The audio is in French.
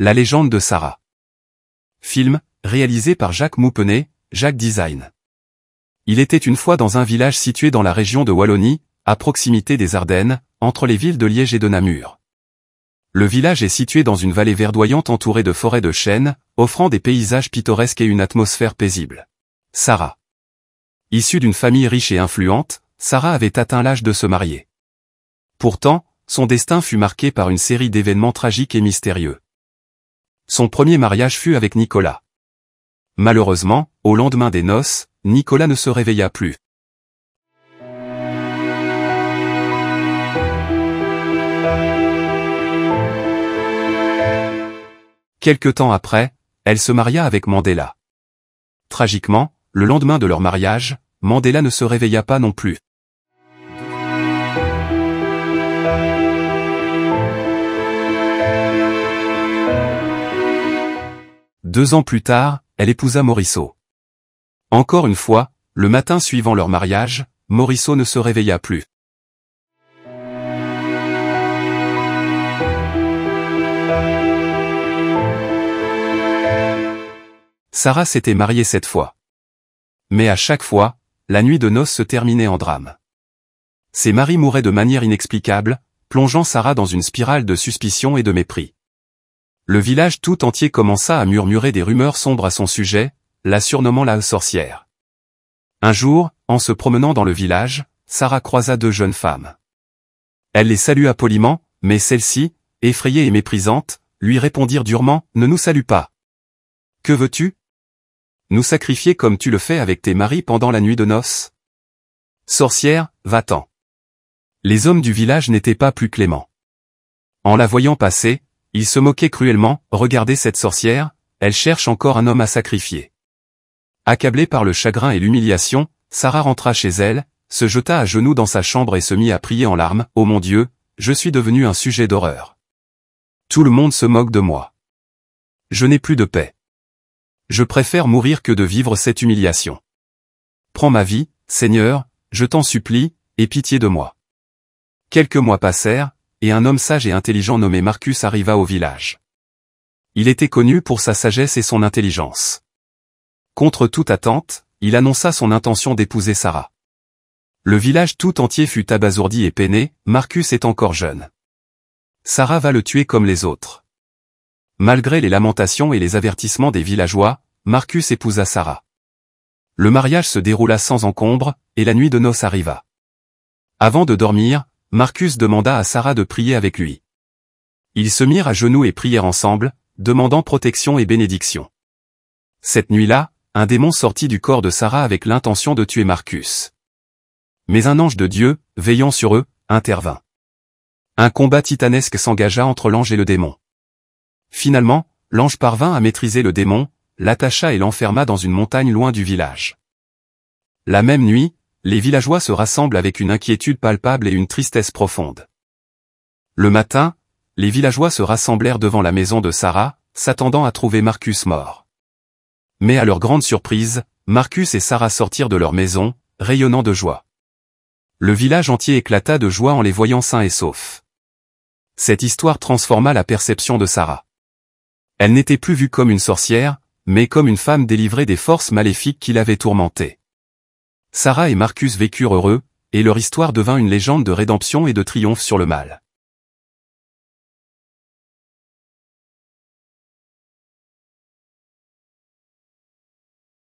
La légende de Sarah. Film, réalisé par Jacques Moupenet, Jacques Design. Il était une fois dans un village situé dans la région de Wallonie, à proximité des Ardennes, entre les villes de Liège et de Namur. Le village est situé dans une vallée verdoyante entourée de forêts de chênes, offrant des paysages pittoresques et une atmosphère paisible. Sarah. Issue d'une famille riche et influente, Sarah avait atteint l'âge de se marier. Pourtant, son destin fut marqué par une série d'événements tragiques et mystérieux. Son premier mariage fut avec Nicolas. Malheureusement, au lendemain des noces, Nicolas ne se réveilla plus. Quelque temps après, elle se maria avec Mandela. Tragiquement, le lendemain de leur mariage, Mandela ne se réveilla pas non plus. Deux ans plus tard, elle épousa Morisseau. Encore une fois, le matin suivant leur mariage, Morisseau ne se réveilla plus. Sarah s'était mariée cette fois. Mais à chaque fois, la nuit de noces se terminait en drame. Ses maris mouraient de manière inexplicable, plongeant Sarah dans une spirale de suspicion et de mépris. Le village tout entier commença à murmurer des rumeurs sombres à son sujet, la surnommant la sorcière. Un jour, en se promenant dans le village, Sarah croisa deux jeunes femmes. Elle les salua poliment, mais celles-ci, effrayées et méprisantes, lui répondirent durement « Ne nous salue pas !»« Que veux-tu Nous sacrifier comme tu le fais avec tes maris pendant la nuit de noces ?»« Sorcière, va-t'en !» Les hommes du village n'étaient pas plus cléments. En la voyant passer, il se moquait cruellement, regardez cette sorcière, elle cherche encore un homme à sacrifier. Accablée par le chagrin et l'humiliation, Sarah rentra chez elle, se jeta à genoux dans sa chambre et se mit à prier en larmes, Oh mon Dieu, je suis devenu un sujet d'horreur. Tout le monde se moque de moi. Je n'ai plus de paix. Je préfère mourir que de vivre cette humiliation. Prends ma vie, Seigneur, je t'en supplie, et pitié de moi. Quelques mois passèrent, et un homme sage et intelligent nommé Marcus arriva au village. Il était connu pour sa sagesse et son intelligence. Contre toute attente, il annonça son intention d'épouser Sarah. Le village tout entier fut abasourdi et peiné, Marcus est encore jeune. Sarah va le tuer comme les autres. Malgré les lamentations et les avertissements des villageois, Marcus épousa Sarah. Le mariage se déroula sans encombre, et la nuit de noces arriva. Avant de dormir, Marcus demanda à Sarah de prier avec lui. Ils se mirent à genoux et prièrent ensemble, demandant protection et bénédiction. Cette nuit-là, un démon sortit du corps de Sarah avec l'intention de tuer Marcus. Mais un ange de Dieu, veillant sur eux, intervint. Un combat titanesque s'engagea entre l'ange et le démon. Finalement, l'ange parvint à maîtriser le démon, l'attacha et l'enferma dans une montagne loin du village. La même nuit, les villageois se rassemblent avec une inquiétude palpable et une tristesse profonde. Le matin, les villageois se rassemblèrent devant la maison de Sarah, s'attendant à trouver Marcus mort. Mais à leur grande surprise, Marcus et Sarah sortirent de leur maison, rayonnant de joie. Le village entier éclata de joie en les voyant sains et saufs. Cette histoire transforma la perception de Sarah. Elle n'était plus vue comme une sorcière, mais comme une femme délivrée des forces maléfiques qui l'avaient tourmentée. Sarah et Marcus vécurent heureux, et leur histoire devint une légende de rédemption et de triomphe sur le mal.